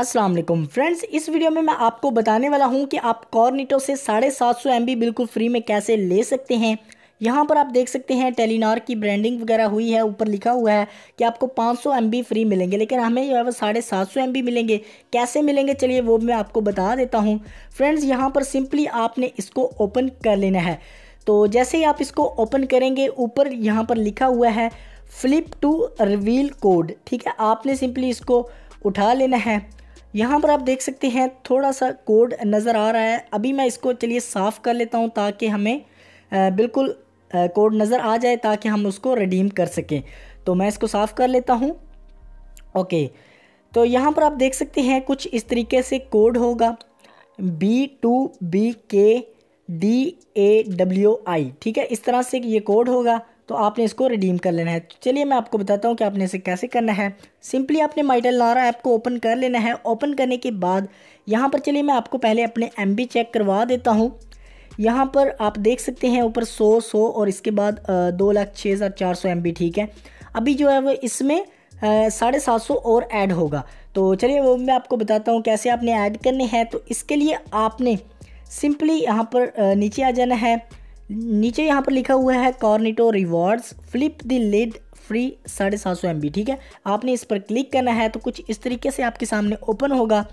Aslam friends इस video में मैं आपको बताने वाला हूं कि आप कॉर्निटो से साढ़े सात सौ एम बिल्कुल फ्री में कैसे ले सकते हैं यहाँ पर आप देख सकते हैं टेलीनार की ब्रांडिंग वगैरह हुई है ऊपर लिखा हुआ है कि आपको 500 सौ फ्री मिलेंगे लेकिन हमें जो है वो साढ़े सात सौ मिलेंगे कैसे मिलेंगे चलिए वो मैं आपको बता देता हूँ फ्रेंड्स यहाँ पर सिंपली आपने इसको ओपन कर लेना है तो जैसे ही आप इसको ओपन करेंगे ऊपर यहाँ पर लिखा हुआ है फ्लिप टू रिवील कोड ठीक है आपने सिंपली इसको उठा लेना है यहाँ पर आप देख सकते हैं थोड़ा सा कोड नज़र आ रहा है अभी मैं इसको चलिए साफ़ कर लेता हूँ ताकि हमें बिल्कुल कोड नज़र आ जाए ताकि हम उसको रिडीम कर सकें तो मैं इसको साफ़ कर लेता हूँ ओके तो यहाँ पर आप देख सकते हैं कुछ इस तरीके से कोड होगा B two B K D A W I ठीक है इस तरह से ये कोड होगा तो आपने इसको रिडीम कर लेना है चलिए मैं आपको बताता हूँ कि आपने इसे कैसे करना है सिंपली आपने माइटल लारा ऐप को ओपन कर लेना है ओपन करने के बाद यहाँ पर चलिए मैं आपको पहले अपने एम चेक करवा देता हूँ यहाँ पर आप देख सकते हैं ऊपर सौ सौ और इसके बाद दो लाख छः हज़ार चार सौ एम ठीक है अभी जो है वो इसमें साढ़े सात सौ और ऐड होगा तो चलिए वो मैं आपको बताता हूँ कैसे आपने ऐड करने हैं तो इसके लिए आपने सिंपली यहाँ पर नीचे आ जाना है नीचे यहाँ पर लिखा हुआ है Cornetto rewards flip the lid free साढ़े सात सौ एम ठीक है आपने इस पर क्लिक करना है तो कुछ इस तरीके से आपके सामने ओपन होगा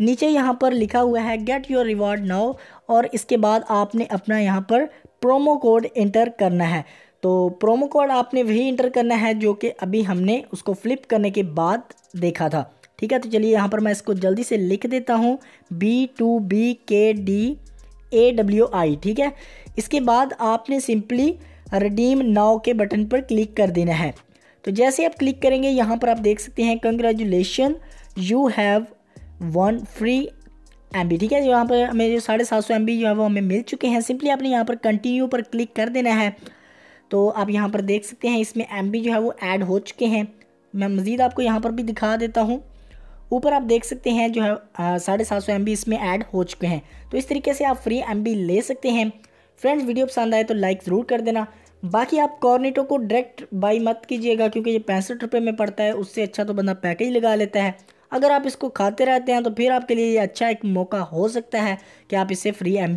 नीचे यहाँ पर लिखा हुआ है गेट योर रिवॉर्ड नाउ और इसके बाद आपने अपना यहाँ पर प्रोमो कोड इंटर करना है तो प्रोमो कोड आपने वही इंटर करना है जो कि अभी हमने उसको फ्लिप करने के बाद देखा था ठीक है तो चलिए यहाँ पर मैं इसको जल्दी से लिख देता हूँ B two B K D A W I ठीक है इसके बाद आपने सिंपली रिडीम नाव के बटन पर क्लिक कर देना है तो जैसे आप क्लिक करेंगे यहाँ पर आप देख सकते हैं congratulation you have one free M ठीक है यहाँ पर हमें जो साढ़े सात सौ एम जो है वो हमें मिल चुके हैं सिंपली आपने यहाँ पर कंटिन्यू पर क्लिक कर देना है तो आप यहाँ पर देख सकते हैं इसमें एम जो है वो ऐड हो चुके हैं मैं मज़ीद आपको यहाँ पर भी दिखा देता हूँ ऊपर आप देख सकते हैं जो है साढ़े सात सौ एम इसमें ऐड हो चुके हैं तो इस तरीके से आप फ्री एम ले सकते हैं फ्रेंड्स वीडियो पसंद आए तो लाइक ज़रूर कर देना बाकी आप कॉर्नेटो को डायरेक्ट बाई मत कीजिएगा क्योंकि ये पैंसठ रुपये में पड़ता है उससे अच्छा तो बंदा पैकेज लगा लेता है अगर आप इसको खाते रहते हैं तो फिर आपके लिए ये अच्छा एक मौका हो सकता है कि आप इसे फ्री एम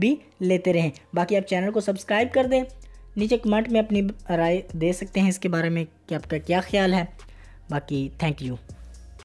लेते रहें बाकी आप चैनल को सब्सक्राइब कर दें नीचे कमेंट में अपनी राय दे सकते हैं इसके बारे में कि आपका क्या ख्याल है बाकी थैंक यू